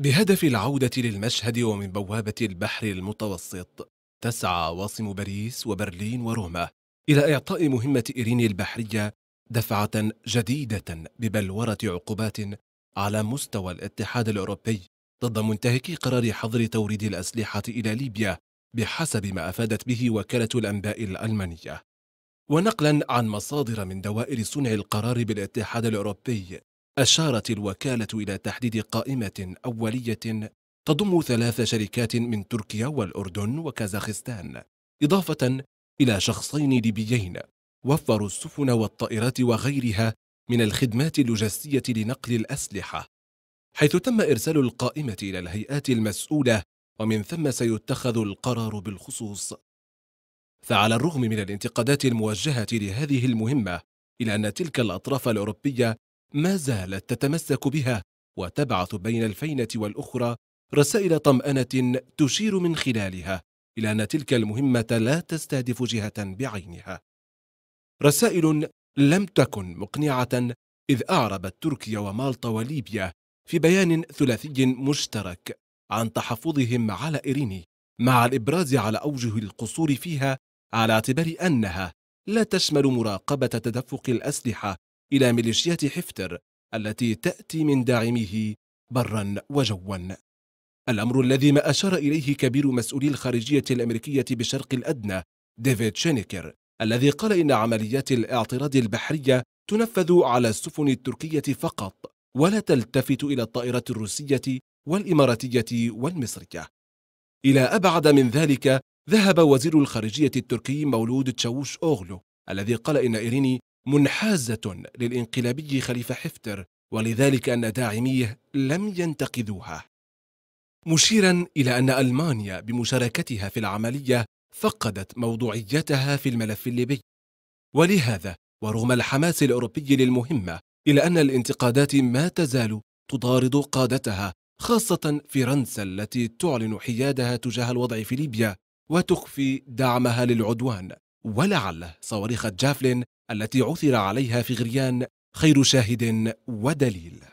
بهدف العودة للمشهد ومن بوابة البحر المتوسط تسعى عواصم باريس وبرلين وروما إلى إعطاء مهمة إيرين البحرية دفعة جديدة ببلورة عقوبات على مستوى الاتحاد الأوروبي ضد منتهكي قرار حظر توريد الأسلحة إلى ليبيا بحسب ما أفادت به وكالة الأنباء الألمانية ونقلا عن مصادر من دوائر صنع القرار بالاتحاد الأوروبي أشارت الوكالة إلى تحديد قائمة أولية تضم ثلاث شركات من تركيا والأردن وكازاخستان إضافة إلى شخصين ليبيين وفروا السفن والطائرات وغيرها من الخدمات اللوجستية لنقل الأسلحة حيث تم إرسال القائمة إلى الهيئات المسؤولة ومن ثم سيتخذ القرار بالخصوص فعلى الرغم من الانتقادات الموجهة لهذه المهمة إلا أن تلك الأطراف الأوروبية ما زالت تتمسك بها وتبعث بين الفينة والأخرى رسائل طمأنة تشير من خلالها إلى أن تلك المهمة لا تستهدف جهة بعينها رسائل لم تكن مقنعة إذ أعربت تركيا ومالطا وليبيا في بيان ثلاثي مشترك عن تحفظهم على إيريني مع الإبراز على أوجه القصور فيها على اعتبار أنها لا تشمل مراقبة تدفق الأسلحة إلى ميليشيات حفتر التي تأتي من داعميه برا وجوا الأمر الذي ما أشار إليه كبير مسؤولي الخارجية الأمريكية بالشرق الأدنى ديفيد شينيكر الذي قال إن عمليات الاعتراض البحرية تنفذ على السفن التركية فقط ولا تلتفت إلى الطائرات الروسية والإماراتية والمصرية إلى أبعد من ذلك ذهب وزير الخارجية التركي مولود تشاوش أوغلو الذي قال إن إيريني منحازة للانقلابي خليفة حفتر ولذلك أن داعميه لم ينتقدوها مشيرا إلى أن ألمانيا بمشاركتها في العملية فقدت موضوعيتها في الملف الليبي ولهذا ورغم الحماس الأوروبي للمهمة إلا أن الانتقادات ما تزال تطارد قادتها خاصة فرنسا التي تعلن حيادها تجاه الوضع في ليبيا وتخفي دعمها للعدوان ولعل صواريخ جافلين التي عثر عليها في غريان خير شاهد ودليل